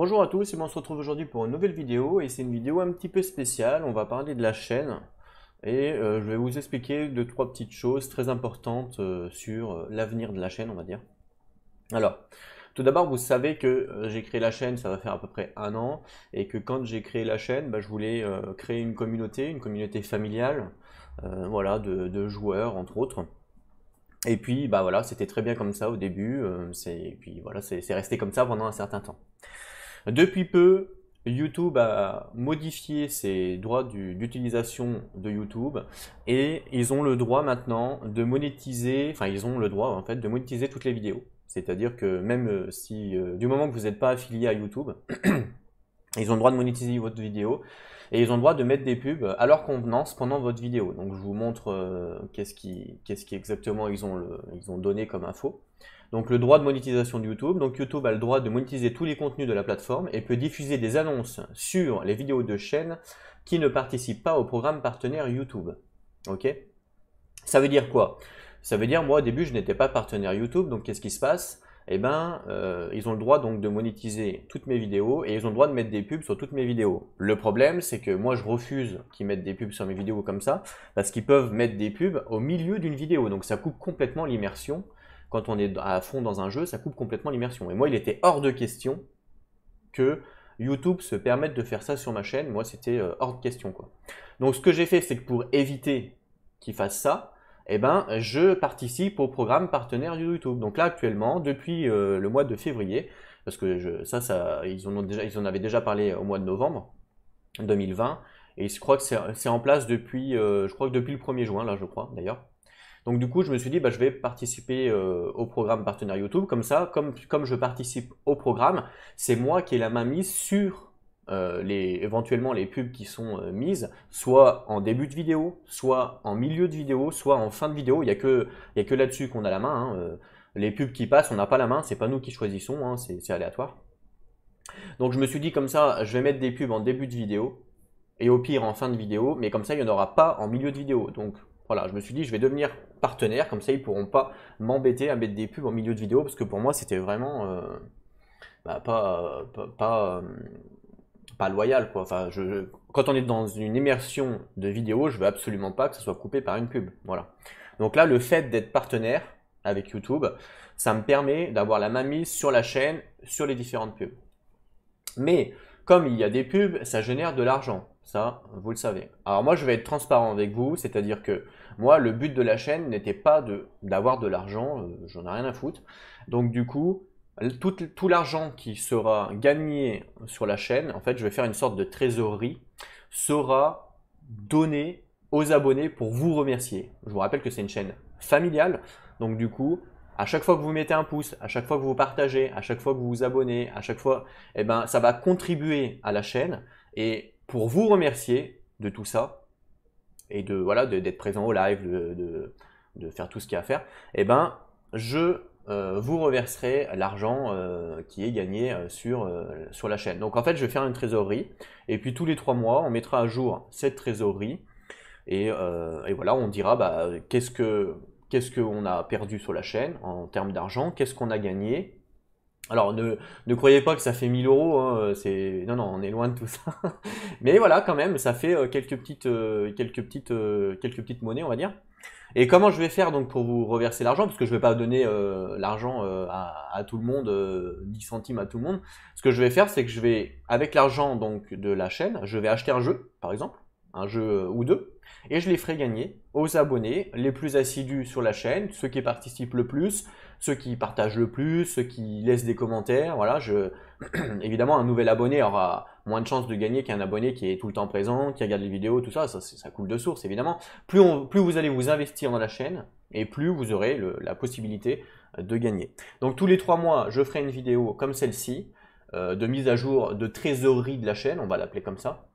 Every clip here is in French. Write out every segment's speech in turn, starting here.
Bonjour à tous et ben, on se retrouve aujourd'hui pour une nouvelle vidéo et c'est une vidéo un petit peu spéciale, on va parler de la chaîne et euh, je vais vous expliquer deux trois petites choses très importantes euh, sur euh, l'avenir de la chaîne on va dire. Alors, tout d'abord vous savez que j'ai créé la chaîne, ça va faire à peu près un an et que quand j'ai créé la chaîne, ben, je voulais créer une communauté, une communauté familiale, voilà, de, joueurs entre autres. Et puis, bah voilà, c'était très bien comme ça au début. et puis voilà, c'est resté comme ça pendant un certain temps. Depuis peu, YouTube a modifié ses droits d'utilisation de YouTube et ils ont le droit maintenant de monétiser, enfin ils ont le droit en fait de monétiser toutes les vidéos. C'est-à-dire que même euh, si euh, du moment que vous n'êtes pas affilié à YouTube, ils ont le droit de monétiser votre vidéo et ils ont le droit de mettre des pubs à leur convenance pendant votre vidéo. Donc je vous montre euh, qu'est-ce qui, qui exactement ils ont, ils ont donné comme info donc le droit de monétisation de YouTube. Donc YouTube a le droit de monétiser tous les contenus de la plateforme et peut diffuser des annonces sur les vidéos de chaîne qui ne participent pas au programme partenaire YouTube. Ok Ça veut dire quoi Ça veut dire moi au début je n'étais pas partenaire YouTube, donc qu'est-ce qui se passe eh ben, euh, ils ont le droit donc de monétiser toutes mes vidéos et ils ont le droit de mettre des pubs sur toutes mes vidéos. Le problème, c'est que moi, je refuse qu'ils mettent des pubs sur mes vidéos comme ça parce qu'ils peuvent mettre des pubs au milieu d'une vidéo. Donc, ça coupe complètement l'immersion quand on est à fond dans un jeu, ça coupe complètement l'immersion. Et moi, il était hors de question que YouTube se permette de faire ça sur ma chaîne. Moi, c'était euh, hors de question. Quoi. Donc, ce que j'ai fait, c'est que pour éviter qu'ils fassent ça, eh ben, je participe au programme partenaire du YouTube. Donc là, actuellement, depuis euh, le mois de février, parce que ça, ils, en avaient déjà parlé au mois de novembre 2020, et je crois que c'est en place depuis, euh, je crois que depuis le 1er juin, là, je crois, d'ailleurs. Donc du coup, je me suis dit, bah, je vais participer euh, au programme partenaire YouTube. Comme ça, comme, je participe au programme, c'est moi qui ai la main mise sur euh, les, éventuellement les pubs qui sont euh, mises, soit en début de vidéo, soit en milieu de vidéo, soit en fin de vidéo. Il n'y a que, que là-dessus qu'on a la main. Hein, les pubs qui passent, on n'a pas la main, c'est pas nous qui choisissons, hein. c'est aléatoire. Donc je me suis dit comme ça, je vais mettre des pubs en début de vidéo, et au pire en fin de vidéo, mais comme ça il n'y en aura pas en milieu de vidéo. Donc voilà, je me suis dit, je vais devenir partenaire, comme ça ils pourront pas m'embêter à mettre des pubs en milieu de vidéo, parce que pour moi c'était vraiment euh, bah, euh, pas, loyal. quand on est dans une immersion de vidéo, je veux absolument pas que ça soit coupé par une pub. Voilà. Donc là, le fait d'être partenaire avec YouTube, ça me permet d'avoir la mainmise sur la chaîne, sur les différentes pubs. Mais comme il y a des pubs, ça génère de l'argent. Ça, vous le savez. Alors moi, je vais être transparent avec vous, c'est-à-dire que moi, le but de la chaîne n'était pas d'avoir de, l'argent, euh, j'en ai rien à foutre. Donc du coup, tout, tout l'argent qui sera gagné sur la chaîne, en fait, je vais faire une sorte de trésorerie, sera donné aux abonnés pour vous remercier. Je vous rappelle que c'est une chaîne familiale, donc du coup, à chaque fois que vous mettez un pouce, à chaque fois que vous partagez, à chaque fois que vous vous abonnez, à chaque fois, eh ben, ça va contribuer à la chaîne et pour vous remercier de tout ça et de voilà d'être présent au live, de, faire tout ce qu'il y a à faire, eh ben, je euh, vous reverserai l'argent euh, qui est gagné euh, sur, sur la chaîne. Donc en fait, je vais faire une trésorerie et puis tous les trois mois, on mettra à jour cette trésorerie et, et voilà, on dira bah, qu'est-ce que qu'est-ce qu'on a perdu sur la chaîne en termes d'argent, qu'est-ce qu'on a gagné, alors ne, ne, croyez pas que ça fait 1000 euros, hein, euh, c'est non non on est loin de tout ça. Mais voilà quand même ça fait euh, quelques petites euh, quelques petites quelques petites monnaies on va dire. Et comment je vais faire donc pour vous reverser l'argent parce que je vais pas donner l'argent à, tout le monde 10 centimes à tout le monde. Ce que je vais faire c'est que je vais avec l'argent donc de la chaîne je vais acheter un jeu par exemple un jeu euh, ou deux, et je les ferai gagner aux abonnés les plus assidus sur la chaîne, ceux qui participent le plus, ceux qui partagent le plus, ceux qui laissent des commentaires. Voilà, je... évidemment, un nouvel abonné aura moins de chances de gagner qu'un abonné qui est tout le temps présent, qui regarde les vidéos, tout ça, ça, coule de source évidemment. Plus, plus vous allez vous investir dans la chaîne, et plus vous aurez la possibilité euh, de gagner. Donc tous les trois mois, je ferai une vidéo comme celle-ci, euh, de mise à jour de trésorerie de la chaîne, on va l'appeler comme ça,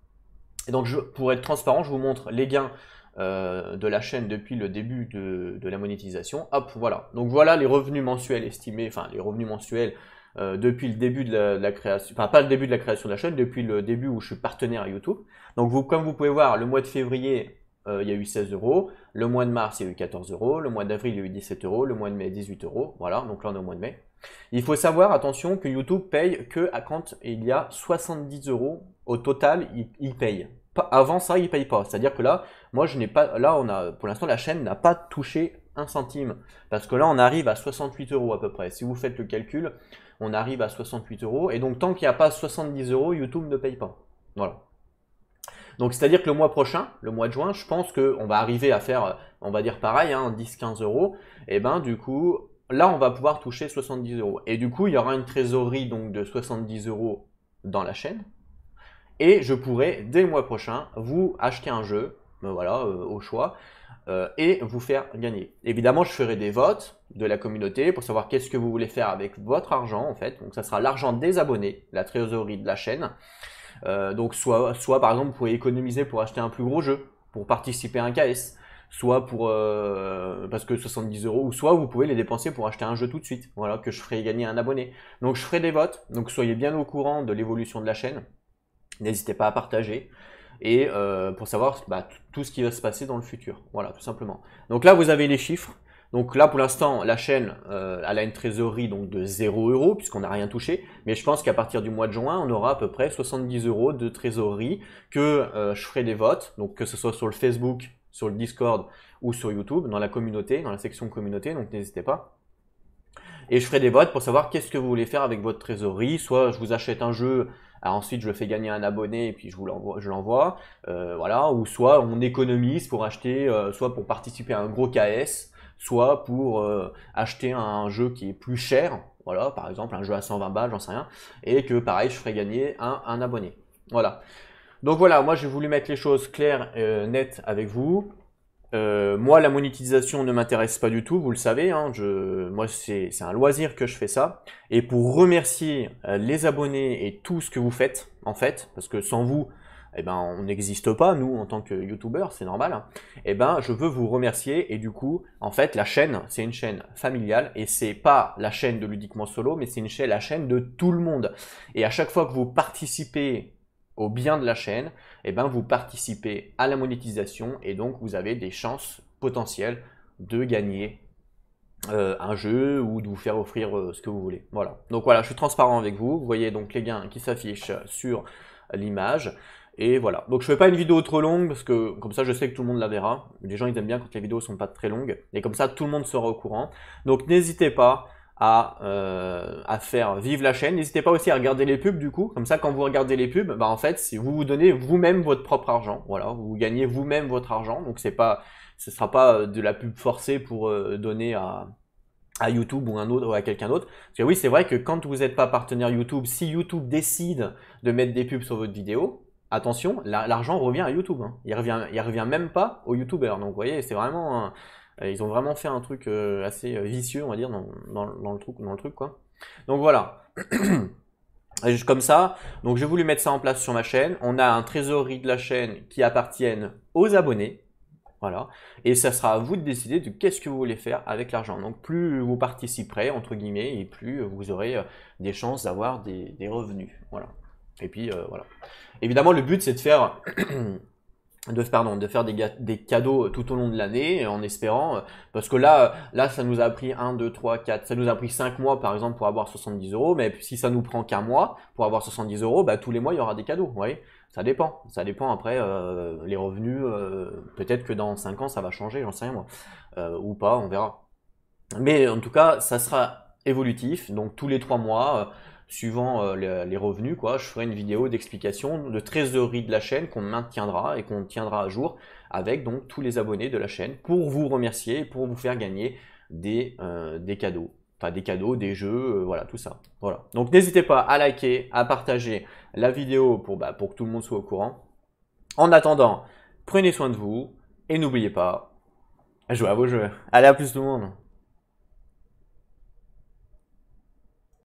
et donc, je, pour être transparent, je vous montre les gains euh, de la chaîne depuis le début de, la monétisation. Hop, voilà. Donc voilà les revenus mensuels estimés, enfin les revenus mensuels euh, depuis le début de la, création, enfin pas le début de la création de la chaîne, depuis le début où je suis partenaire à YouTube. Donc vous, comme vous pouvez voir, le mois de février euh, il y a eu 16 euros. Le mois de mars, il y a eu 14 euros. Le mois d'avril, il y a eu 17 euros. Le mois de mai, 18 euros. Voilà, donc là, on est au mois de mai. Il faut savoir, attention, que YouTube paye que à quand il y a 70 euros au total, il, paye. avant ça, il ne paye pas. C'est-à-dire que là, moi, je n'ai pas. Là, on a, pour l'instant, la chaîne n'a pas touché un centime. Parce que là, on arrive à 68 euros à peu près. Si vous faites le calcul, on arrive à 68 euros. Et donc, tant qu'il n'y a pas 70 euros, YouTube ne paye pas. Voilà. Donc c'est-à-dire que le mois prochain, le mois de juin, je pense qu'on va arriver à faire, on va dire pareil, 10-15 hein, euros. Et eh ben du coup, là on va pouvoir toucher 70 euros. Et du coup, il y aura une trésorerie donc de 70 euros dans la chaîne. Et je pourrai dès le mois prochain vous acheter un jeu, ben voilà, euh, au choix. Euh, et vous faire gagner. Évidemment, je ferai des votes de la communauté pour savoir qu'est-ce que vous voulez faire avec votre argent en fait. Donc ça sera l'argent des abonnés, la trésorerie de la chaîne. Euh, donc soit, soit par exemple, vous pouvez économiser pour acheter un plus gros jeu, pour participer à un KS, soit pour euh, parce que 70 euros, ou soit vous pouvez les dépenser pour acheter un jeu tout de suite. Voilà, que je ferai gagner un abonné. Donc je ferai des votes. Donc soyez bien au courant de l'évolution de la chaîne. N'hésitez pas à partager et euh, pour savoir bah, tout ce qui va se passer dans le futur. Voilà, tout simplement. Donc là, vous avez les chiffres. Donc là, pour l'instant, la chaîne, euh, elle a une trésorerie donc de 0 euros, puisqu'on n'a rien touché. Mais je pense qu'à partir du mois de juin, on aura à peu près 70 euros de trésorerie que euh, je ferai des votes, donc que ce soit sur le Facebook, sur le Discord ou sur YouTube, dans la communauté, dans la section communauté, donc n'hésitez pas. Et je ferai des votes pour savoir qu'est-ce que vous voulez faire avec votre trésorerie. Soit je vous achète un jeu ah, ensuite je le fais gagner un abonné et puis je vous l'envoie, euh, voilà, ou soit on économise pour acheter, euh, soit pour participer à un gros KS, soit pour euh, acheter un jeu qui est plus cher, voilà, par exemple un jeu à 120 balles, j'en sais rien, et que pareil, je ferai gagner un, abonné. Voilà. Donc voilà, moi j'ai voulu mettre les choses claires, et euh, nettes avec vous. Euh, moi, la monétisation ne m'intéresse pas du tout, vous le savez. Hein, moi, c'est un loisir que je fais ça. Et pour remercier les abonnés et tout ce que vous faites, en fait, parce que sans vous, eh ben, on n'existe pas, nous, en tant que youtubeurs, c'est normal, hein. eh ben, je veux vous remercier. Et du coup, en fait, la chaîne, c'est une chaîne familiale et c'est pas la chaîne de Ludiquement Solo, mais c'est une chaîne, la chaîne de tout le monde. Et à chaque fois que vous participez au bien de la chaîne, eh ben, vous participez à la monétisation et donc vous avez des chances potentielles de gagner euh, un jeu ou de vous faire offrir euh, ce que vous voulez. Voilà. Donc voilà, je suis transparent avec vous. Vous voyez donc les gains qui s'affichent sur l'image. Et voilà. Donc je fais pas une vidéo trop longue parce que comme ça je sais que tout le monde la verra. Les gens ils aiment bien quand les vidéos sont pas très longues. Et comme ça tout le monde sera au courant. Donc n'hésitez pas à, euh, à faire vivre la chaîne. N'hésitez pas aussi à regarder les pubs du coup. Comme ça quand vous regardez les pubs, bah en fait si vous vous donnez vous-même votre propre argent. Voilà, vous gagnez vous-même votre argent. Donc c'est pas, ce sera pas euh, de la pub forcée pour euh, donner à à YouTube ou, un autre, ou à quelqu'un d'autre. Parce que oui, c'est vrai que quand vous n'êtes pas partenaire YouTube, si YouTube décide de mettre des pubs sur votre vidéo, attention, l'argent revient à YouTube. Hein. Il revient, il revient même pas aux YouTubeurs. Donc vous voyez, c'est vraiment, euh, ils ont vraiment fait un truc euh, assez euh, vicieux, on va dire, dans, le truc, dans le truc quoi. Donc voilà. Juste comme ça. Donc je voulu mettre ça en place sur ma chaîne. On a un trésorerie de la chaîne qui appartiennent aux abonnés. Voilà. Et ça sera à vous de décider de qu'est-ce que vous voulez faire avec l'argent. Donc plus vous participerez, entre guillemets, et plus vous aurez des chances d'avoir des, des revenus. Voilà. Et puis euh, voilà. Évidemment, le but c'est de faire, de, pardon, de faire des, des, cadeaux euh, tout au long de l'année en espérant, euh, parce que là, là ça nous a pris 1, 2, 3, 4, ça nous a pris 5 mois par exemple pour avoir 70 euros, mais si ça nous prend qu'un mois pour avoir 70 euros, bah, tous les mois il y aura des cadeaux, vous voyez ça dépend, ça dépend après les revenus, peut-être que dans 5 ans ça va changer, j'en sais rien moi, ou pas, on verra. Mais en tout cas, ça sera évolutif, donc tous les 3 mois, suivant euh, les, revenus, quoi, je ferai une vidéo d'explication de trésorerie de la chaîne qu'on maintiendra et qu'on tiendra à jour avec donc tous les abonnés de la chaîne pour vous remercier et pour vous faire gagner des, euh, des cadeaux. Enfin, des cadeaux, des jeux, euh, voilà, tout ça. Voilà. Donc n'hésitez pas à liker, à partager la vidéo pour, bah, pour que tout le monde soit au courant. En attendant, prenez soin de vous et n'oubliez pas, jouez à vos jeux. Allez, à plus tout le monde